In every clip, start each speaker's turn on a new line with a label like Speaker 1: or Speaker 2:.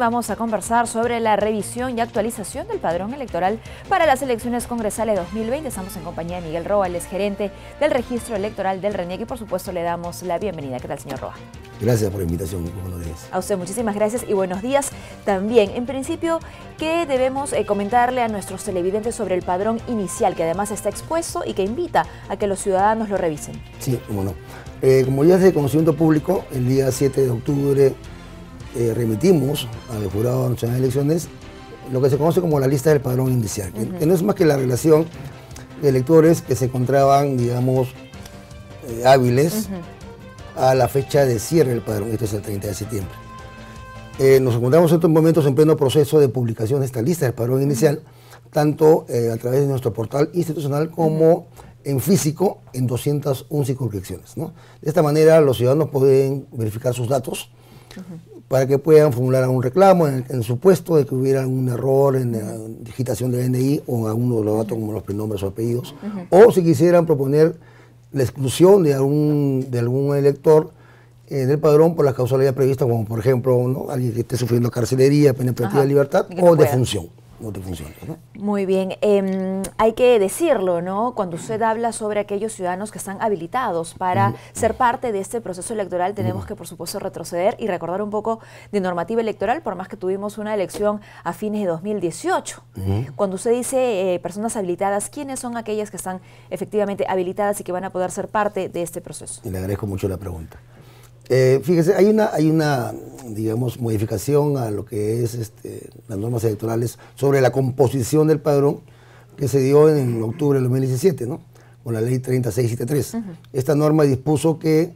Speaker 1: vamos a conversar sobre la revisión y actualización del padrón electoral para las elecciones congresales 2020. Estamos en compañía de Miguel Roa, el ex gerente del registro electoral del RENIEC y por supuesto le damos la bienvenida. ¿Qué tal, señor Roa?
Speaker 2: Gracias por la invitación. Buenos días.
Speaker 1: A usted muchísimas gracias y buenos días también. En principio, ¿qué debemos eh, comentarle a nuestros televidentes sobre el padrón inicial, que además está expuesto y que invita a que los ciudadanos lo revisen?
Speaker 2: Sí, bueno, eh, como ya es de conocimiento público, el día 7 de octubre eh, remitimos al Jurado Nacional de Elecciones lo que se conoce como la lista del padrón inicial, que no es más que la relación de electores que se encontraban, digamos, eh, hábiles a la fecha de cierre del padrón, esto es el 30 de septiembre. Eh, nos encontramos en estos momentos en pleno proceso de publicación de esta lista del padrón inicial, tanto a través de nuestro portal institucional como en físico en 201 circunscripciones. De esta manera los ciudadanos pueden verificar sus datos para que puedan formular algún reclamo en, supuesto de que hubiera algún error en la digitación del DNI o en alguno de los datos como los prenombres o apellidos, o si quisieran proponer la exclusión de algún, de algún elector en el padrón por las causalidades previstas, como por ejemplo alguien que esté sufriendo carcelería, pena de libertad o defunción.
Speaker 1: Muy bien. Em, hay que decirlo, ¿no? Cuando usted habla sobre aquellos ciudadanos que están habilitados para ser parte de este proceso electoral, tenemos que, por supuesto, retroceder y recordar un poco de normativa electoral, por más que tuvimos una elección a fines de 2018. Cuando usted dice eh, personas habilitadas, ¿quiénes son aquellas que están efectivamente habilitadas y que van a poder ser parte de este proceso?
Speaker 2: Y le agradezco mucho la pregunta. Eh, fíjese, hay una, hay una, digamos, modificación a lo que es este, las normas electorales sobre la composición del padrón que se dio en octubre de 2017, Con la ley 3673. Esta norma dispuso que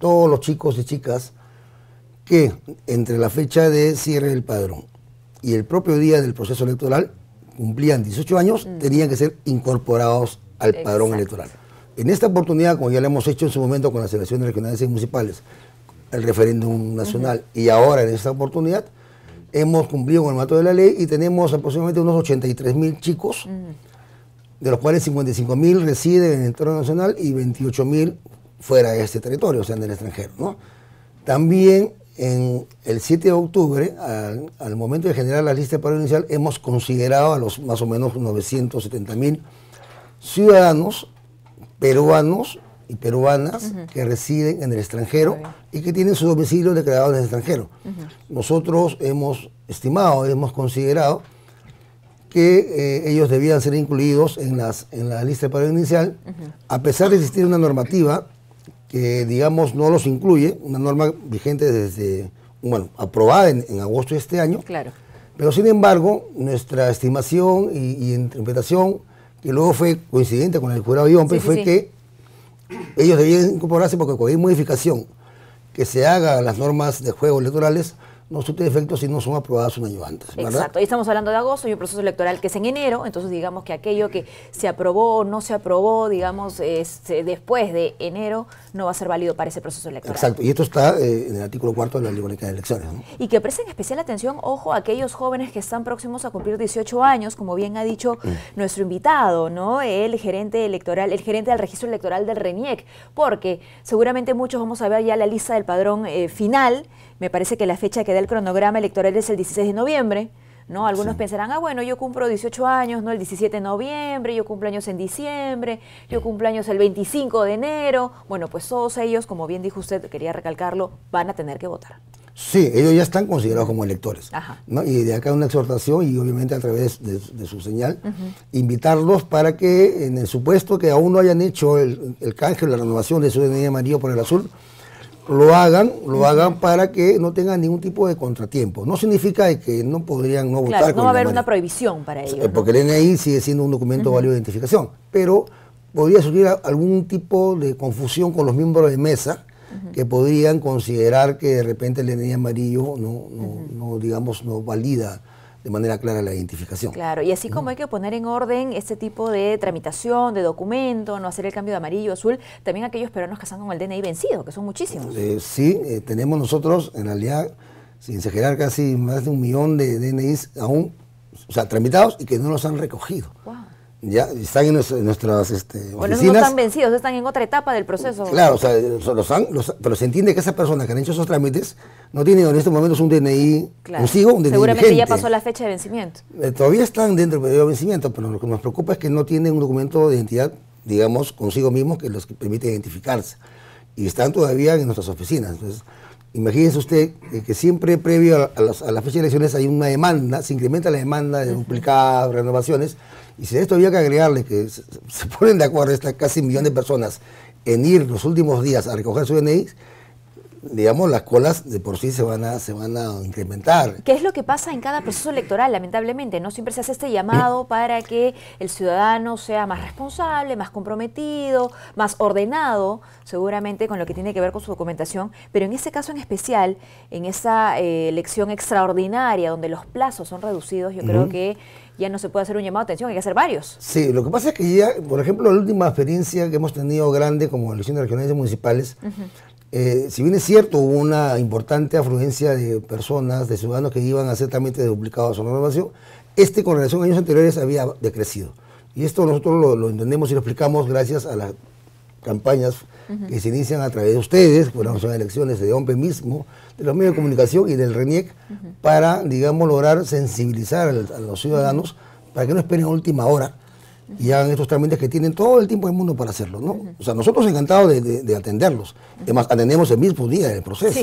Speaker 2: todos los chicos y chicas que entre la fecha de cierre del padrón y el propio día del proceso electoral cumplían 18 años, mm. tenían que ser incorporados al padrón electoral. En esta oportunidad, como ya lo hemos hecho en su momento con las elecciones regionales y municipales, el referéndum nacional. Y ahora, en esta oportunidad, hemos cumplido con el mato de la ley y tenemos aproximadamente unos 83 mil chicos, de los cuales 55 mil residen en el territorio nacional y 28 mil fuera de este territorio, o sea, en el extranjero. ¿no? También en el 7 de octubre, al, momento de generar la lista de paro inicial, hemos considerado a los más o menos 970 mil ciudadanos peruanos y peruanas que residen en el extranjero y que tienen su domicilio declarado en el extranjero. Nosotros hemos estimado, hemos considerado que eh, ellos debían ser incluidos en, las, en la lista de paro inicial, a pesar de existir una normativa que, digamos, no los incluye, una norma vigente desde, bueno, aprobada en, agosto de este año. Claro. Pero, sin embargo, nuestra estimación y, interpretación, que luego fue coincidente con el jurado de fue que ellos debían incorporarse porque cualquier modificación que se haga a las normas de juegos electorales no surte efecto si no son aprobadas un año antes. Exacto,
Speaker 1: ahí estamos hablando de agosto y un proceso electoral que es en enero, entonces digamos que aquello que se aprobó o no se aprobó, digamos, este, después de enero, no va a ser válido para ese proceso electoral. Exacto, y
Speaker 2: esto está eh, en el artículo cuarto de la Ley de Elecciones.
Speaker 1: Y que presten especial atención, ojo, a aquellos jóvenes que están próximos a cumplir 18 años, como bien ha dicho mm. nuestro invitado, ¿no? El gerente electoral, el gerente del registro electoral del RENIEC, porque seguramente muchos vamos a ver ya la lista del padrón eh, final me parece que la fecha que da el cronograma electoral es el 16 de noviembre. ¿No? Algunos pensarán, ah, bueno, yo cumplo 18 años, ¿no? El 17 de noviembre, yo cumplo años en diciembre, yo cumplo años el 25 de enero. Bueno, pues todos ellos, como bien dijo usted, quería recalcarlo, van a tener que votar.
Speaker 2: Sí, ellos ya están considerados como electores. Y de acá una exhortación y obviamente a través de, su señal, invitarlos para que en el supuesto que aún no hayan hecho el, el canje la renovación de su DNI amarillo por el azul, lo hagan, lo hagan para que no tengan ningún tipo de contratiempo. No significa que no podrían no votar. Claro, no va a haber una
Speaker 1: prohibición para ellos. Porque
Speaker 2: el NI sigue siendo un documento válido de identificación, pero podría surgir algún tipo de confusión con los miembros de mesa que podrían considerar que de repente el NI amarillo no, no digamos, no valida de manera clara la identificación.
Speaker 1: Claro, y así como hay que poner en orden este tipo de tramitación, de documento, no hacer el cambio de amarillo, azul, también aquellos peruanos que están con el DNI vencido, que son muchísimos.
Speaker 2: Eh, sí, eh, tenemos nosotros, en realidad, sin exagerar, casi más de un millón de DNIs aún, o sea, tramitados y que no los han recogido ya están en, nuestras, este, oficinas. Bueno, no están
Speaker 1: vencidos, están en otra etapa del proceso. Claro,
Speaker 2: o sea, pero se entiende que esa persona que han hecho esos trámites no tiene en estos momentos un DNI consigo, un DNI Seguramente ya pasó
Speaker 1: la fecha de vencimiento.
Speaker 2: Eh, todavía están dentro del periodo de vencimiento, pero lo que nos preocupa es que no tienen un documento de identidad, digamos, consigo mismo que los que permite identificarse. Y están todavía en nuestras oficinas. Entonces, Imagínense usted que siempre previo a, las, la fecha de elecciones hay una demanda, se incrementa la demanda de duplicadas, renovaciones, y si a esto había que agregarle que se, ponen de acuerdo estas casi un millón de personas en ir los últimos días a recoger su DNI, digamos, las colas de por sí se van, a, se van a incrementar.
Speaker 1: ¿Qué es lo que pasa en cada proceso electoral, lamentablemente? ¿no? Siempre se hace este llamado para que el ciudadano sea más responsable, más comprometido, más ordenado, seguramente con lo que tiene que ver con su documentación, pero en este caso en especial, en esa eh, elección extraordinaria donde los plazos son reducidos, yo creo que ya no se puede hacer un llamado de atención, hay que hacer varios.
Speaker 2: Sí, lo que pasa es que ya, por ejemplo, la última experiencia que hemos tenido grande como elecciones regionales y municipales, eh, si bien es cierto, hubo una importante afluencia de personas, de ciudadanos que iban a ser también duplicados a su renovación, este con relación a años anteriores había decrecido. Y esto nosotros lo, entendemos y lo explicamos gracias a las campañas que se inician a través de ustedes, bueno, son elecciones de hombre mismo, de los medios de comunicación y del RENIEC, para, digamos, lograr sensibilizar a los ciudadanos para que no esperen a última hora y hagan estos trámites que tienen todo el tiempo del mundo para hacerlo, sea, nosotros encantados de, atenderlos. Además, atendemos el mismo día del proceso.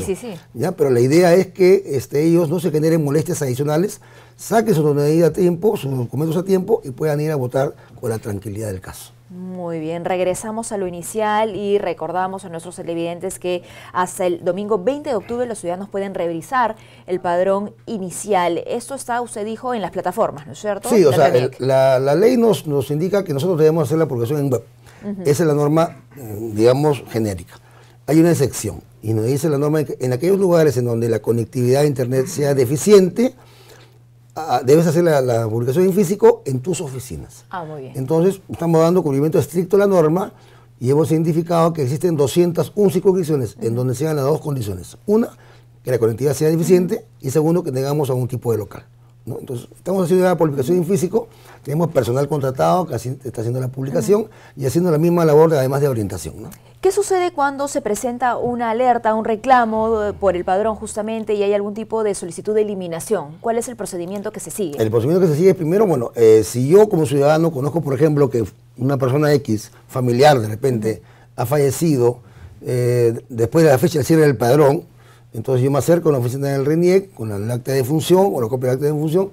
Speaker 2: ¿ya? Pero la idea es que este, ellos no se generen molestias adicionales, saquen su a tiempo, sus documentos a tiempo y puedan ir a votar con la tranquilidad del caso.
Speaker 1: Muy bien, regresamos a lo inicial y recordamos a nuestros televidentes que hasta el domingo 20 de octubre los ciudadanos pueden revisar el padrón inicial. Esto está, usted dijo, en las plataformas, ¿no es cierto? Sí, o sea,
Speaker 2: la, la, ley nos, nos indica que nosotros debemos hacer la publicación en web. Esa es la norma, mm, digamos, genérica. Hay una excepción y nos dice la norma en aquellos lugares en donde la conectividad a Internet sea deficiente, debes hacer la, publicación en físico en tus oficinas. Ah, muy bien. Entonces, estamos dando cumplimiento estricto a la norma y hemos identificado que existen 201 circunscripciones en donde se dan las dos condiciones. Una, que la conectividad sea deficiente y segundo, que tengamos algún tipo de local. Entonces, estamos haciendo la publicación en físico, tenemos personal contratado que está haciendo la publicación y haciendo la misma labor además de orientación.
Speaker 1: ¿Qué sucede cuando se presenta una alerta, un reclamo eh, por el padrón justamente y hay algún tipo de solicitud de eliminación? ¿Cuál es el procedimiento que se sigue? El
Speaker 2: procedimiento que se sigue es primero, bueno, eh, si yo como ciudadano conozco, por ejemplo, que una persona X, familiar de repente, ha fallecido eh, después de la fecha de cierre del padrón, entonces yo me acerco a la oficina del RENIEC con el acta de función o la copia del acta de función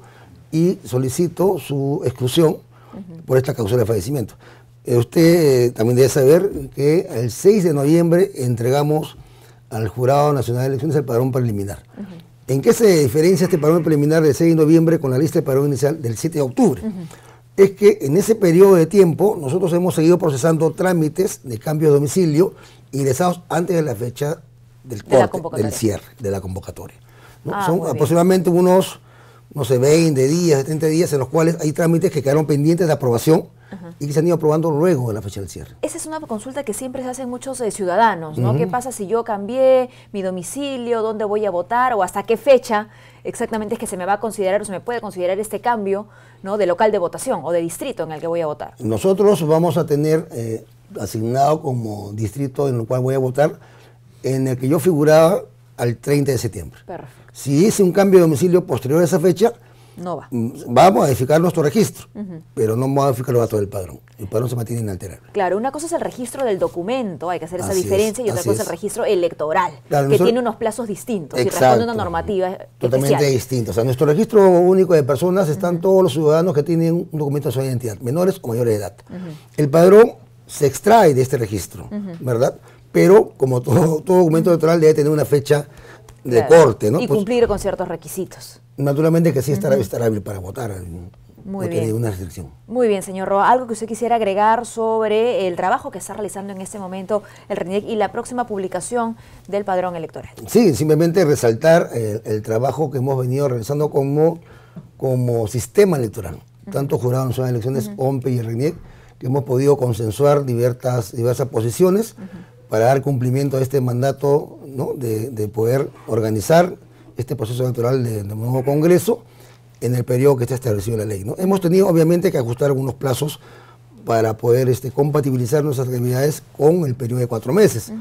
Speaker 2: y solicito su exclusión por esta causa de fallecimiento. Eh, usted eh, también debe saber que el 6 de noviembre entregamos al Jurado Nacional de Elecciones el padrón preliminar. ¿En qué se diferencia este padrón preliminar del 6 de noviembre con la lista de padrón inicial del 7 de octubre? Es que en ese periodo de tiempo nosotros hemos seguido procesando trámites de cambio de domicilio ingresados antes de la fecha del, corte, del cierre de la convocatoria. Ah, Son aproximadamente unos, no sé, 20 días, 70 días en los cuales hay trámites que quedaron pendientes de aprobación y que se han ido aprobando luego de la fecha del cierre.
Speaker 1: Esa es una consulta que siempre se hacen muchos eh, ciudadanos, ¿no? ¿Qué pasa si yo cambié mi domicilio, dónde voy a votar o hasta qué fecha exactamente es que se me va a considerar o se me puede considerar este cambio, ¿no? De local de votación o de distrito en el que voy a votar.
Speaker 2: Nosotros vamos a tener eh, asignado como distrito en el cual voy a votar en el que yo figuraba al 30 de septiembre. Si hice un cambio de domicilio posterior a esa fecha, no va. Mm, a modificar nuestro registro, pero no modifica los datos del padrón. El padrón se mantiene inalterable.
Speaker 1: Claro, una cosa es el registro del documento, hay que hacer esa diferencia, y otra cosa es el registro electoral, que tiene unos plazos distintos y responde a una normativa Totalmente
Speaker 2: distinto. O sea, nuestro registro único de personas están todos los ciudadanos que tienen un documento de su identidad, menores o mayores de edad. El padrón se extrae de este registro, ¿verdad? pero como todo, documento electoral debe tener una fecha de corte, ¿no? Y pues cumplir
Speaker 1: con ciertos requisitos.
Speaker 2: Naturalmente que sí estará, uh para votar.
Speaker 1: Muy no bien. tiene una restricción. Muy bien, señor Roa. Algo que usted quisiera agregar sobre el trabajo que está realizando en este momento el RENIEC y la próxima publicación del padrón electoral.
Speaker 2: Sí, simplemente resaltar el, trabajo que hemos venido realizando como, como sistema electoral. Tanto Jurado en de Elecciones, OMPE y RENIEC, que hemos podido consensuar diversas, diversas posiciones para dar cumplimiento a este mandato ¿no? de, poder organizar este proceso electoral del nuevo Congreso en el periodo que está establecido la ley. ¿no? Hemos tenido obviamente que ajustar algunos plazos para poder este, compatibilizar nuestras actividades con el periodo de cuatro meses,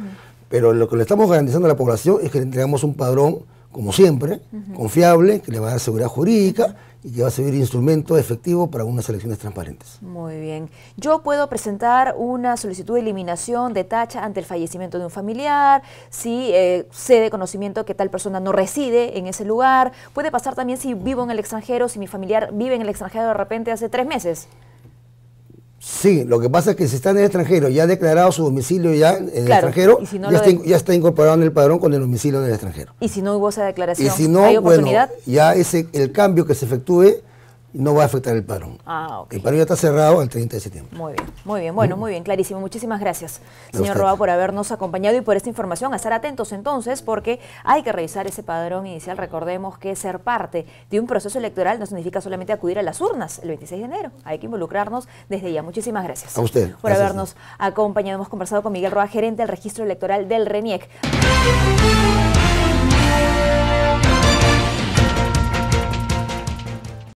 Speaker 2: pero lo que le estamos garantizando a la población es que le entregamos un padrón como siempre, confiable, que le va a dar seguridad jurídica y que va a servir instrumento efectivo para unas elecciones transparentes.
Speaker 1: Muy bien. Yo puedo presentar una solicitud de eliminación de tacha ante el fallecimiento de un familiar, si eh, sé de conocimiento que tal persona no reside en ese lugar. Puede pasar también si vivo en el extranjero, si mi familiar vive en el extranjero de repente hace tres meses.
Speaker 2: Sí, lo que pasa es que si está en el extranjero, ya ha declarado su domicilio ya en el extranjero, ya, está, incorporado en el padrón con el domicilio en el extranjero.
Speaker 1: Y si no hubo esa declaración, y si no, Bueno,
Speaker 2: ya ese, el cambio que se efectúe no va a afectar el parón. Ah, okay. El parón ya está cerrado el 30 de septiembre.
Speaker 1: Muy bien, muy bien, bueno, muy bien, clarísimo. Muchísimas gracias, señor Roa, por habernos acompañado y por esta información. A estar atentos entonces, porque hay que revisar ese padrón inicial. Recordemos que ser parte de un proceso electoral no significa solamente acudir a las urnas el 26 de enero. Hay que involucrarnos desde ya. Muchísimas gracias. A usted. Por habernos acompañado. Hemos conversado con Miguel Roa, gerente del registro electoral del RENIEC.